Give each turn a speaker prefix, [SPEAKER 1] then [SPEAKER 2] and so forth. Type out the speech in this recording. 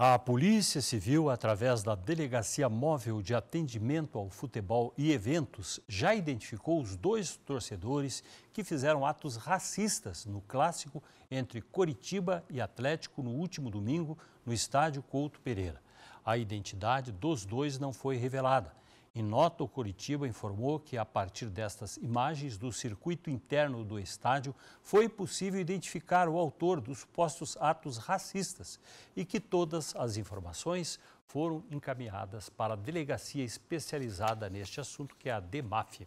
[SPEAKER 1] A Polícia Civil, através da Delegacia Móvel de Atendimento ao Futebol e Eventos, já identificou os dois torcedores que fizeram atos racistas no clássico entre Coritiba e Atlético no último domingo no estádio Couto Pereira. A identidade dos dois não foi revelada. Em nota, o Curitiba informou que, a partir destas imagens do circuito interno do estádio, foi possível identificar o autor dos supostos atos racistas e que todas as informações foram encaminhadas para a delegacia especializada neste assunto, que é a DEMAF.